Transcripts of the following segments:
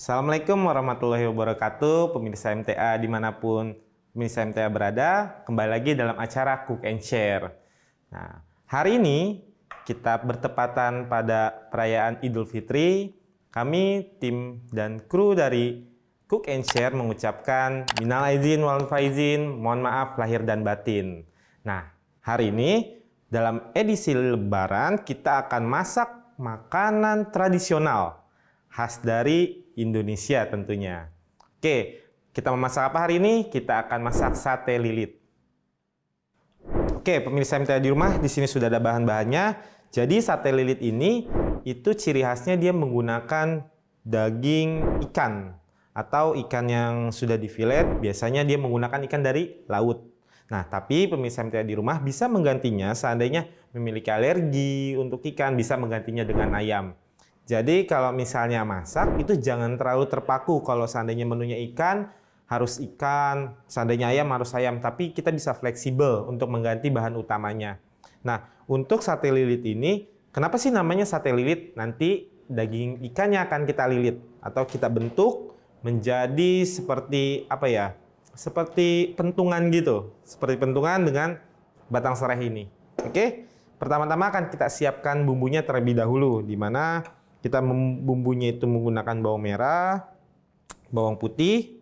Assalamualaikum warahmatullahi wabarakatuh, pemirsa MTA dimanapun pemirsa MTA berada, kembali lagi dalam acara Cook and Share. Nah, hari ini kita bertepatan pada perayaan Idul Fitri, kami tim dan kru dari Cook and Share mengucapkan minal aizin wal faizin, mohon maaf lahir dan batin. Nah, hari ini dalam edisi lebaran kita akan masak makanan tradisional khas dari Indonesia tentunya. Oke, kita memasak apa hari ini? Kita akan masak sate lilit. Oke, pemirsa MTA di rumah, di sini sudah ada bahan-bahannya. Jadi sate lilit ini itu ciri khasnya dia menggunakan daging ikan atau ikan yang sudah difilet, biasanya dia menggunakan ikan dari laut. Nah, tapi pemirsa MTA di rumah bisa menggantinya seandainya memiliki alergi untuk ikan, bisa menggantinya dengan ayam. Jadi kalau misalnya masak itu jangan terlalu terpaku kalau seandainya menunya ikan harus ikan, seandainya ayam harus ayam, tapi kita bisa fleksibel untuk mengganti bahan utamanya. Nah, untuk sate lilit ini, kenapa sih namanya sate lilit? Nanti daging ikannya akan kita lilit atau kita bentuk menjadi seperti apa ya? Seperti pentungan gitu, seperti pentungan dengan batang serai ini. Oke, pertama-tama akan kita siapkan bumbunya terlebih dahulu, di mana kita bumbunya itu menggunakan bawang merah, bawang putih,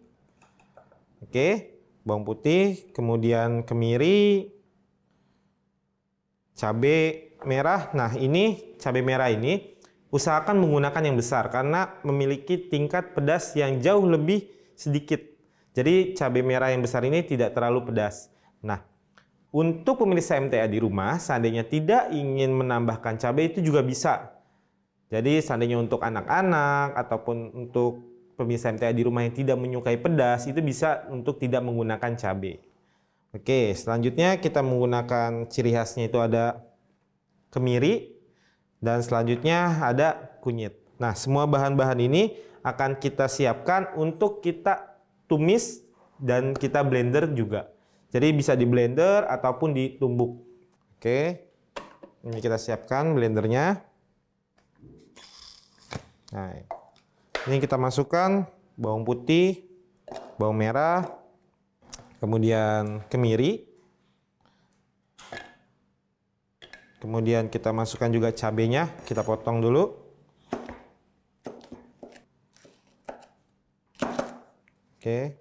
oke, okay. bawang putih, kemudian kemiri, cabai merah. Nah ini cabai merah ini usahakan menggunakan yang besar karena memiliki tingkat pedas yang jauh lebih sedikit. Jadi cabai merah yang besar ini tidak terlalu pedas. Nah, untuk pemirsa MTA di rumah, seandainya tidak ingin menambahkan cabai itu juga bisa. Jadi seandainya untuk anak-anak ataupun untuk pemirsa MTA di rumah yang tidak menyukai pedas itu bisa untuk tidak menggunakan cabai. Oke, selanjutnya kita menggunakan ciri khasnya itu ada kemiri dan selanjutnya ada kunyit. Nah, semua bahan-bahan ini akan kita siapkan untuk kita tumis dan kita blender juga. Jadi bisa di blender ataupun ditumbuk. Oke. Ini kita siapkan blendernya. Nah, ini kita masukkan bawang putih, bawang merah, kemudian kemiri. Kemudian kita masukkan juga cabenya, kita potong dulu. Oke.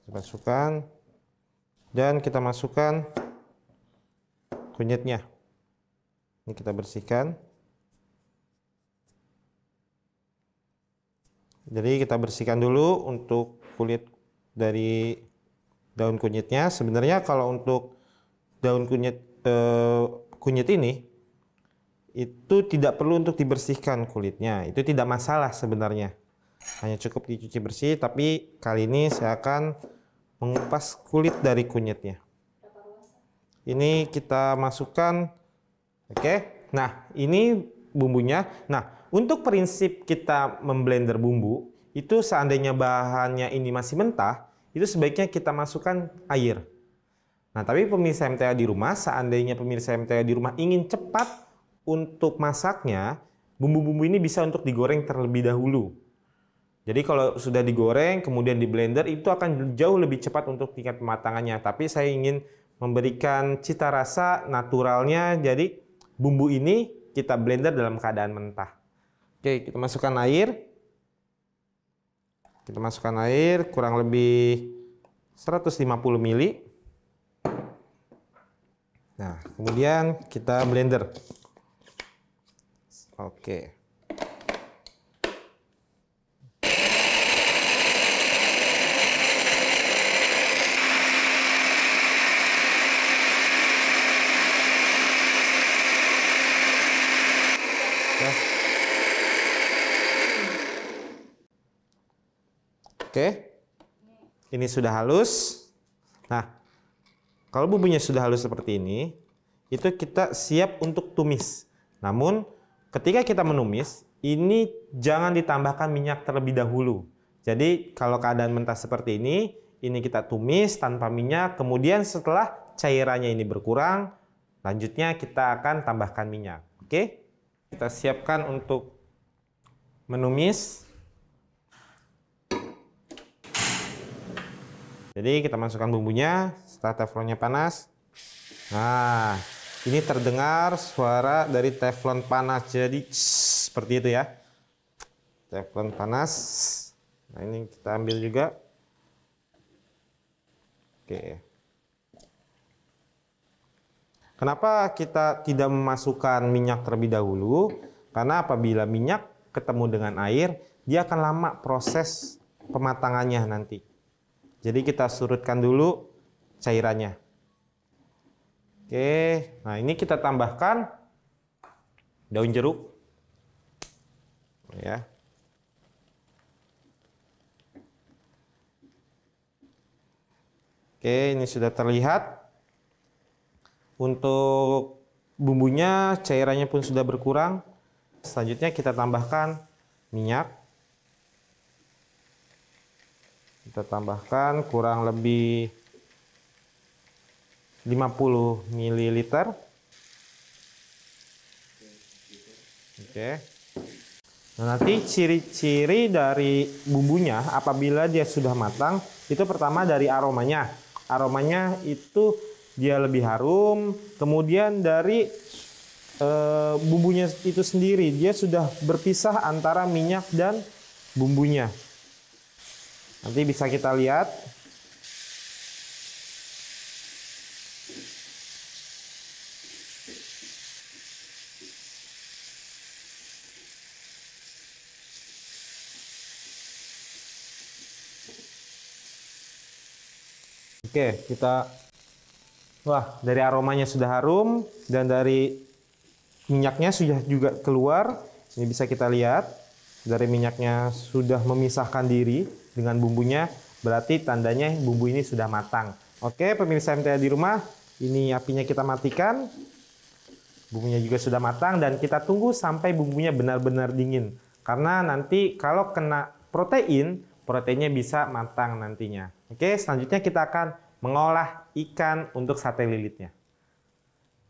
Kita masukkan dan kita masukkan kunyitnya. Ini kita bersihkan. Jadi kita bersihkan dulu untuk kulit dari daun kunyitnya. Sebenarnya kalau untuk daun kunyit eh, kunyit ini itu tidak perlu untuk dibersihkan kulitnya. Itu tidak masalah sebenarnya. Hanya cukup dicuci bersih, tapi kali ini saya akan mengupas kulit dari kunyitnya. Ini kita masukkan. Oke. Nah, ini bumbunya. Nah, untuk prinsip kita memblender bumbu, itu seandainya bahannya ini masih mentah, itu sebaiknya kita masukkan air. Nah, tapi pemirsa MTA di rumah, seandainya pemirsa MTA di rumah ingin cepat untuk masaknya, bumbu-bumbu ini bisa untuk digoreng terlebih dahulu. Jadi kalau sudah digoreng, kemudian di blender, itu akan jauh lebih cepat untuk tingkat pematangannya. Tapi saya ingin memberikan cita rasa naturalnya, jadi bumbu ini kita blender dalam keadaan mentah. Oke, kita masukkan air. Kita masukkan air kurang lebih 150 ml. Nah, kemudian kita blender. Oke. ini sudah halus. Nah, kalau bumbunya sudah halus seperti ini, itu kita siap untuk tumis. Namun, ketika kita menumis, ini jangan ditambahkan minyak terlebih dahulu. Jadi, kalau keadaan mentah seperti ini, ini kita tumis tanpa minyak, kemudian setelah cairannya ini berkurang, lanjutnya kita akan tambahkan minyak. Oke? Kita siapkan untuk menumis. Jadi kita masukkan bumbunya, setelah teflonnya panas. Nah, ini terdengar suara dari teflon panas. Jadi seperti itu ya. Teflon panas. Nah, ini kita ambil juga. Oke. Kenapa kita tidak memasukkan minyak terlebih dahulu? Karena apabila minyak ketemu dengan air, dia akan lama proses pematangannya nanti. Jadi kita surutkan dulu cairannya. Oke, nah ini kita tambahkan daun jeruk. Ya. Oke, ini sudah terlihat. Untuk bumbunya, cairannya pun sudah berkurang. Selanjutnya kita tambahkan minyak. kita tambahkan kurang lebih 50 ml oke nah nanti ciri-ciri dari bumbunya apabila dia sudah matang itu pertama dari aromanya aromanya itu dia lebih harum kemudian dari e, bumbunya itu sendiri dia sudah berpisah antara minyak dan bumbunya Nanti bisa kita lihat. Oke, kita wah, dari aromanya sudah harum dan dari minyaknya sudah juga keluar. Ini bisa kita lihat dari minyaknya sudah memisahkan diri dengan bumbunya, berarti tandanya bumbu ini sudah matang. Oke, pemirsa MTA di rumah, ini apinya kita matikan. Bumbunya juga sudah matang dan kita tunggu sampai bumbunya benar-benar dingin. Karena nanti kalau kena protein, proteinnya bisa matang nantinya. Oke, selanjutnya kita akan mengolah ikan untuk sate lilitnya.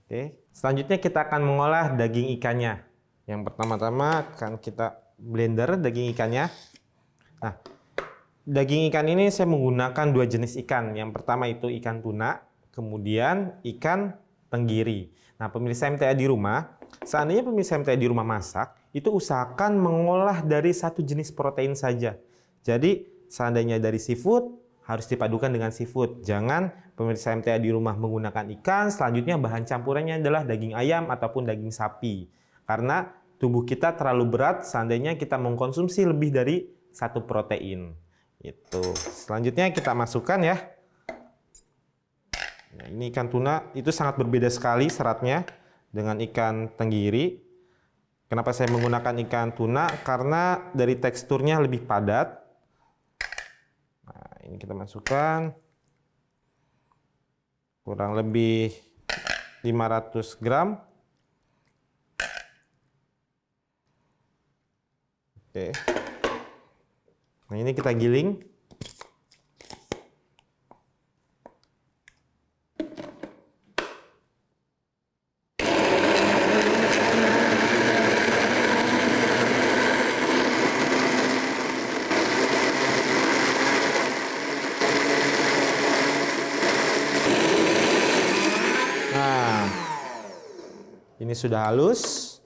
Oke, selanjutnya kita akan mengolah daging ikannya. Yang pertama-tama akan kita blender daging ikannya. Nah, daging ikan ini saya menggunakan dua jenis ikan. Yang pertama itu ikan tuna, kemudian ikan tenggiri. Nah, pemirsa MTA di rumah, seandainya pemirsa MTA di rumah masak, itu usahakan mengolah dari satu jenis protein saja. Jadi, seandainya dari seafood, harus dipadukan dengan seafood. Jangan pemirsa MTA di rumah menggunakan ikan, selanjutnya bahan campurannya adalah daging ayam ataupun daging sapi. Karena tubuh kita terlalu berat seandainya kita mengkonsumsi lebih dari satu protein. Itu. Selanjutnya kita masukkan ya. Nah, ini ikan tuna itu sangat berbeda sekali seratnya dengan ikan tenggiri. Kenapa saya menggunakan ikan tuna? Karena dari teksturnya lebih padat. Nah, ini kita masukkan kurang lebih 500 gram ini kita giling. Nah, ini sudah halus.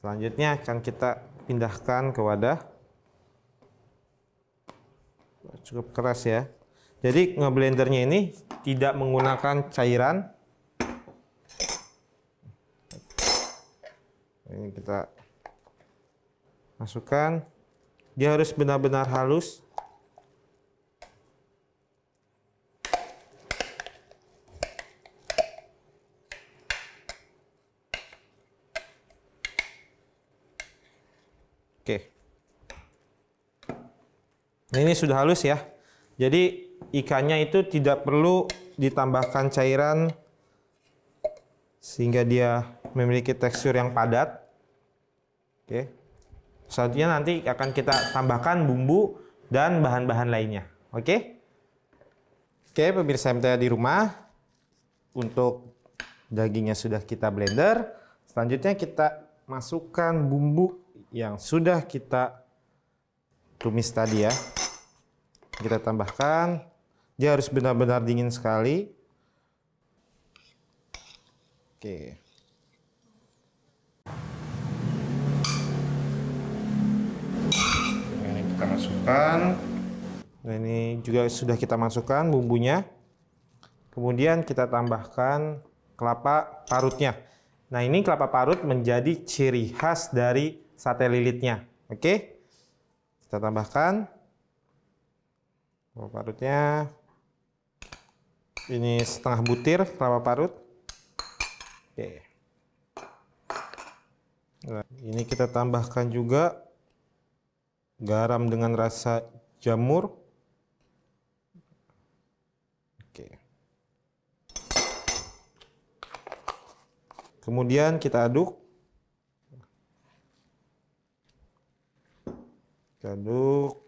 Selanjutnya akan kita pindahkan ke wadah cukup keras ya. Jadi ngeblendernya ini tidak menggunakan cairan. Ini kita masukkan. Dia harus benar-benar halus. Oke. Okay. Nah, ini sudah halus ya. Jadi ikannya itu tidak perlu ditambahkan cairan sehingga dia memiliki tekstur yang padat. Oke. Selanjutnya nanti akan kita tambahkan bumbu dan bahan-bahan lainnya. Oke? Oke, pemirsa MTA di rumah. Untuk dagingnya sudah kita blender. Selanjutnya kita masukkan bumbu yang sudah kita tumis tadi ya. Kita tambahkan. Dia harus benar-benar dingin sekali. Oke. Ini kita masukkan. Nah, ini juga sudah kita masukkan bumbunya. Kemudian kita tambahkan kelapa parutnya. Nah, ini kelapa parut menjadi ciri khas dari sate lilitnya. Oke? Okay? Kita tambahkan kelapa parutnya. Ini setengah butir kelapa parut. Oke. Nah, ini kita tambahkan juga garam dengan rasa jamur. Oke. Kemudian kita aduk. Tanduk.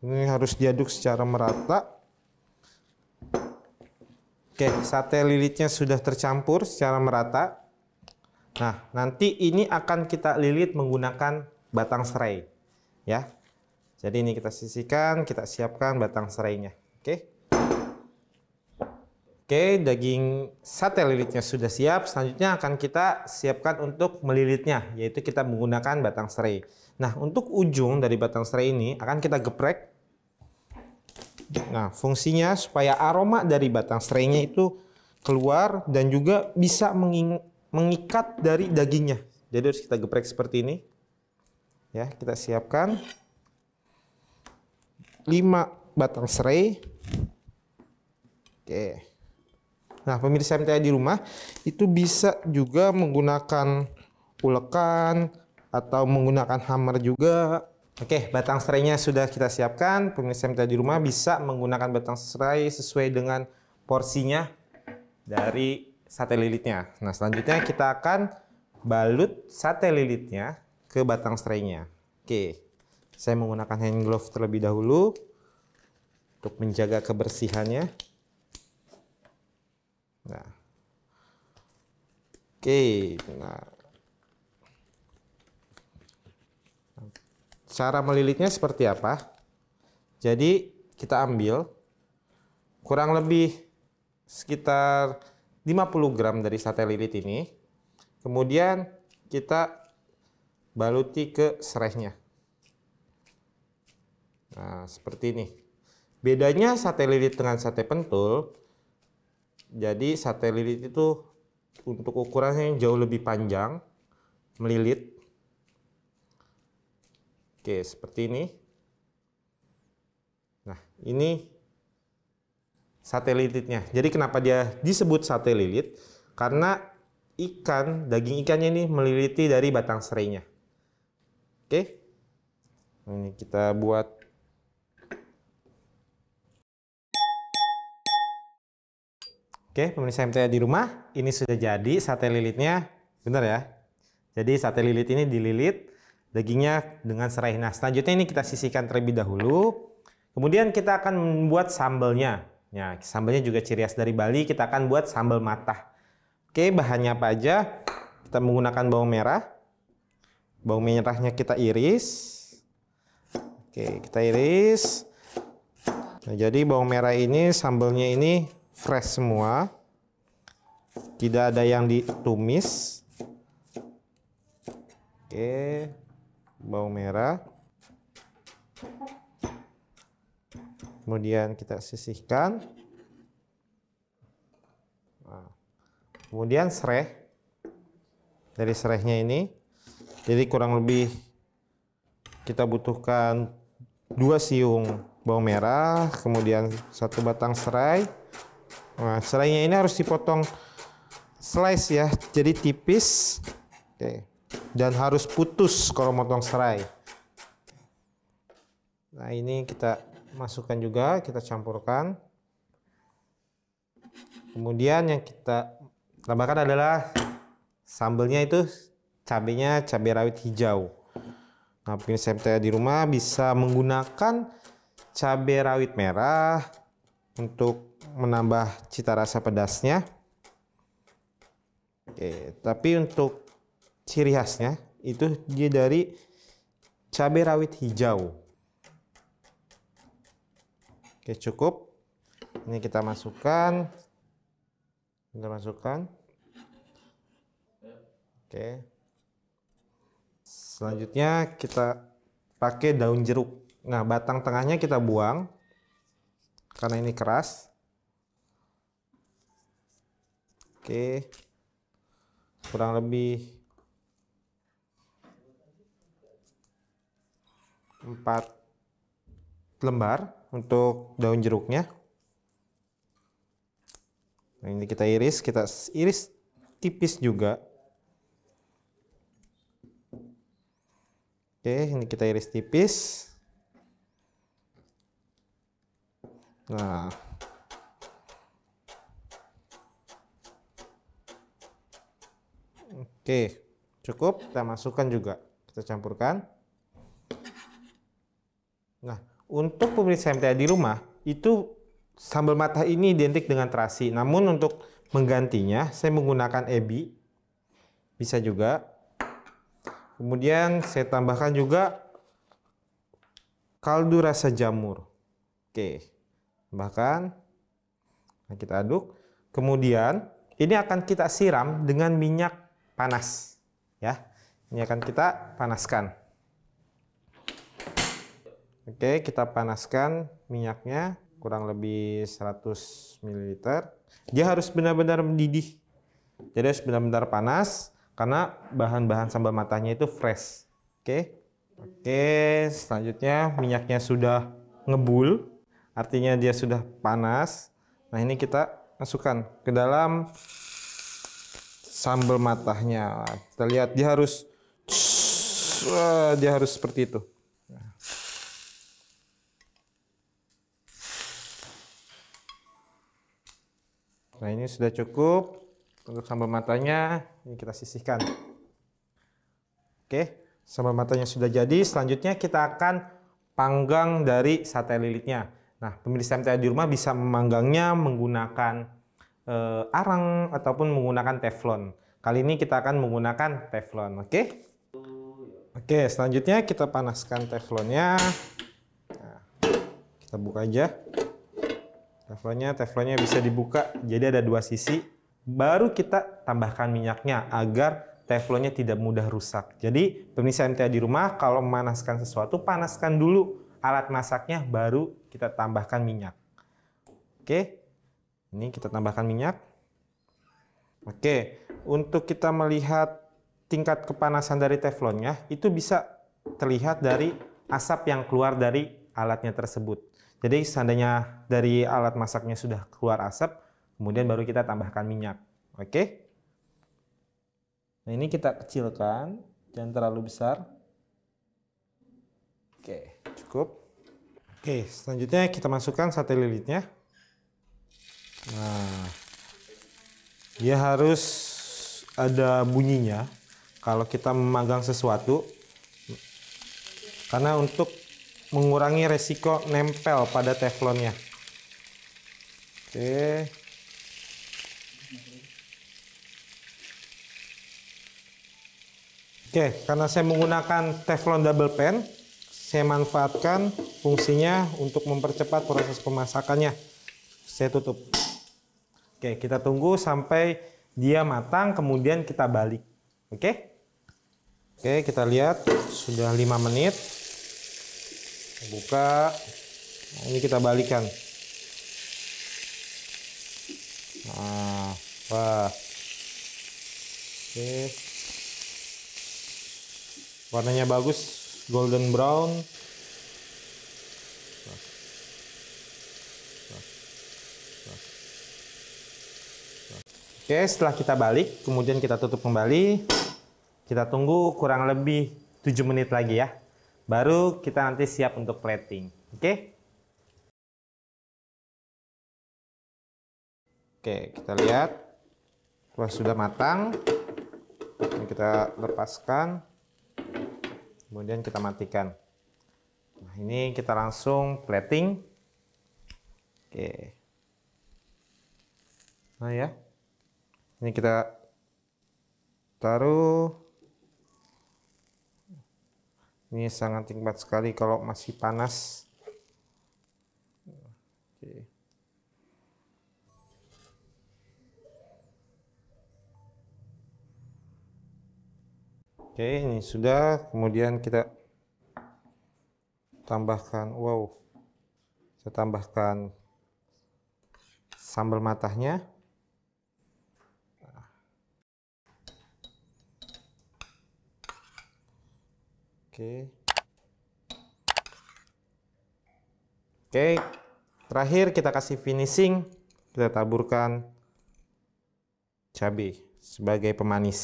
Ini harus diaduk secara merata. Oke, sate lilitnya sudah tercampur secara merata. Nah, nanti ini akan kita lilit menggunakan batang serai. Ya. Jadi ini kita sisihkan, kita siapkan batang serainya. Oke. Oke, daging sate lilitnya sudah siap. Selanjutnya akan kita siapkan untuk melilitnya, yaitu kita menggunakan batang serai. Nah, untuk ujung dari batang serai ini akan kita geprek. Nah, fungsinya supaya aroma dari batang serainya itu keluar dan juga bisa mengikat dari dagingnya. Jadi harus kita geprek seperti ini. Ya, kita siapkan 5 batang serai. Oke. Nah, pemirsa MTA di rumah itu bisa juga menggunakan ulekan atau menggunakan hammer juga. Oke, batang serainya sudah kita siapkan. Pemirsa MTA di rumah bisa menggunakan batang serai sesuai dengan porsinya dari sate lilitnya. Nah, selanjutnya kita akan balut sate lilitnya ke batang serainya. Oke, saya menggunakan hand glove terlebih dahulu untuk menjaga kebersihannya. Nah. Oke, nah. Cara melilitnya seperti apa? Jadi kita ambil kurang lebih sekitar 50 gram dari sate lilit ini. Kemudian kita baluti ke serehnya. Nah, seperti ini. Bedanya sate lilit dengan sate pentul, jadi sate lilit itu untuk ukurannya yang jauh lebih panjang, melilit. Oke, seperti ini. Nah, ini sate lilitnya. Jadi kenapa dia disebut sate lilit? Karena ikan, daging ikannya ini meliliti dari batang serainya. Oke. Ini kita buat Oke, pemirsa MTA di rumah, ini sudah jadi sate lilitnya. bener ya? Jadi sate lilit ini dililit dagingnya dengan serai. Nah, selanjutnya ini kita sisihkan terlebih dahulu. Kemudian kita akan membuat sambalnya. Ya, sambalnya juga ciri khas dari Bali, kita akan buat sambal matah. Oke, bahannya apa aja? Kita menggunakan bawang merah. Bawang merahnya kita iris. Oke, kita iris. Nah, jadi bawang merah ini sambalnya ini fresh semua. Tidak ada yang ditumis. Oke, bawang merah. Kemudian kita sisihkan. Nah, kemudian serai Dari serainya ini. Jadi kurang lebih kita butuhkan dua siung bawang merah, kemudian satu batang serai, Nah, selainnya ini harus dipotong slice ya, jadi tipis. Oke. Dan harus putus kalau motong serai. Nah, ini kita masukkan juga, kita campurkan. Kemudian yang kita tambahkan adalah sambelnya itu cabenya cabai rawit hijau. Nah, mungkin saya di rumah bisa menggunakan cabai rawit merah untuk menambah cita rasa pedasnya. Oke, tapi untuk ciri khasnya itu dia dari cabai rawit hijau. Oke, cukup. Ini kita masukkan. Kita masukkan. Oke. Selanjutnya kita pakai daun jeruk. Nah, batang tengahnya kita buang karena ini keras. Oke. Kurang lebih 4 lembar untuk daun jeruknya. Nah, ini kita iris, kita iris tipis juga. Oke, ini kita iris tipis. Nah, Oke, cukup. Kita masukkan juga. Kita campurkan. Nah, untuk pemirsa MTA di rumah, itu sambal matah ini identik dengan terasi. Namun untuk menggantinya, saya menggunakan ebi. Bisa juga. Kemudian saya tambahkan juga kaldu rasa jamur. Oke, tambahkan. Nah, kita aduk. Kemudian ini akan kita siram dengan minyak panas ya. Ini akan kita panaskan. Oke, kita panaskan minyaknya kurang lebih 100 ml. Dia harus benar-benar mendidih. Jadi harus benar-benar panas karena bahan-bahan sambal matanya itu fresh. Oke. Oke, selanjutnya minyaknya sudah ngebul, artinya dia sudah panas. Nah, ini kita masukkan ke dalam sambal matahnya. Kita lihat dia harus dia harus seperti itu. Nah, ini sudah cukup untuk sambal matanya. Ini kita sisihkan. Oke, sambal matanya sudah jadi. Selanjutnya kita akan panggang dari sate lilitnya. Nah, pemirsa MTA di rumah bisa memanggangnya menggunakan uh, arang ataupun menggunakan teflon. Kali ini kita akan menggunakan teflon, oke? Okay? Oke, okay, selanjutnya kita panaskan teflonnya. Nah, kita buka aja. Teflonnya, teflonnya bisa dibuka. Jadi ada dua sisi. Baru kita tambahkan minyaknya agar teflonnya tidak mudah rusak. Jadi pemirsa MTA di rumah kalau memanaskan sesuatu, panaskan dulu alat masaknya baru kita tambahkan minyak. Oke. Ini kita tambahkan minyak. Oke, untuk kita melihat tingkat kepanasan dari teflonnya, itu bisa terlihat dari asap yang keluar dari alatnya tersebut. Jadi seandainya dari alat masaknya sudah keluar asap, kemudian baru kita tambahkan minyak. Oke. Nah, ini kita kecilkan, jangan terlalu besar. Oke, cukup. Oke, selanjutnya kita masukkan sate lilitnya. Nah, dia harus ada bunyinya kalau kita memanggang sesuatu karena untuk mengurangi resiko nempel pada teflonnya. Oke. Oke, karena saya menggunakan teflon double pan, saya manfaatkan fungsinya untuk mempercepat proses pemasakannya. Saya tutup. Oke, kita tunggu sampai dia matang kemudian kita balik. Oke? Oke, kita lihat sudah 5 menit. Buka. Nah, ini kita balikan. Nah, wah. Oke. Warnanya bagus, golden brown. Oke, setelah kita balik, kemudian kita tutup kembali. Kita tunggu kurang lebih 7 menit lagi ya. Baru kita nanti siap untuk plating. Oke? Oke, kita lihat. Kalau sudah matang, ini kita lepaskan. Kemudian kita matikan. Nah, ini kita langsung plating. Oke. Nah ya, ini kita taruh ini sangat tingkat sekali kalau masih panas Oke. Oke ini sudah kemudian kita tambahkan wow kita tambahkan sambal matahnya Oke. Oke. Terakhir kita kasih finishing. Kita taburkan cabai sebagai pemanis.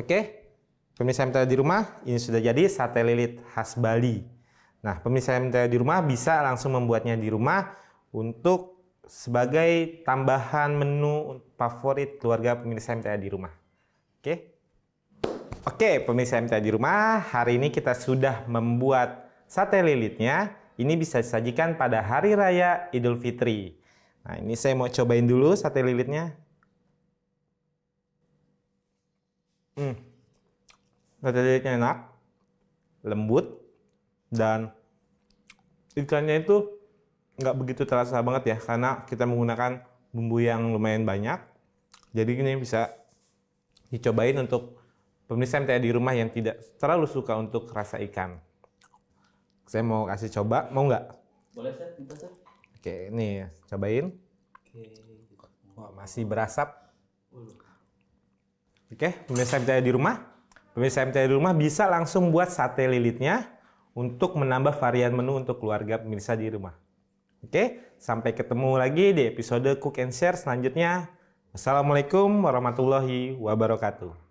Oke. Pemirsa MTA di rumah, ini sudah jadi sate lilit khas Bali. Nah, pemirsa MTA di rumah bisa langsung membuatnya di rumah untuk sebagai tambahan menu favorit keluarga pemirsa MTA di rumah. Oke. Oke, pemirsa MTA di rumah, hari ini kita sudah membuat sate lilitnya. Ini bisa disajikan pada hari raya Idul Fitri. Nah, ini saya mau cobain dulu sate lilitnya. Hmm. Sate lilitnya enak, lembut, dan ikannya itu nggak begitu terasa banget ya, karena kita menggunakan bumbu yang lumayan banyak. Jadi ini bisa dicobain untuk pemirsa MTA di rumah yang tidak terlalu suka untuk rasa ikan. Saya mau kasih coba, mau nggak? Boleh, Seth. Minta, Seth. Oke, ya. cobain. Oke. Gitu. Wah, masih berasap. Oke, pemirsa MTA di rumah. Pemirsa MTA di rumah bisa langsung buat sate lilitnya untuk menambah varian menu untuk keluarga pemirsa di rumah. Oke, sampai ketemu lagi di episode Cook and Share selanjutnya. Assalamualaikum warahmatullahi wabarakatuh.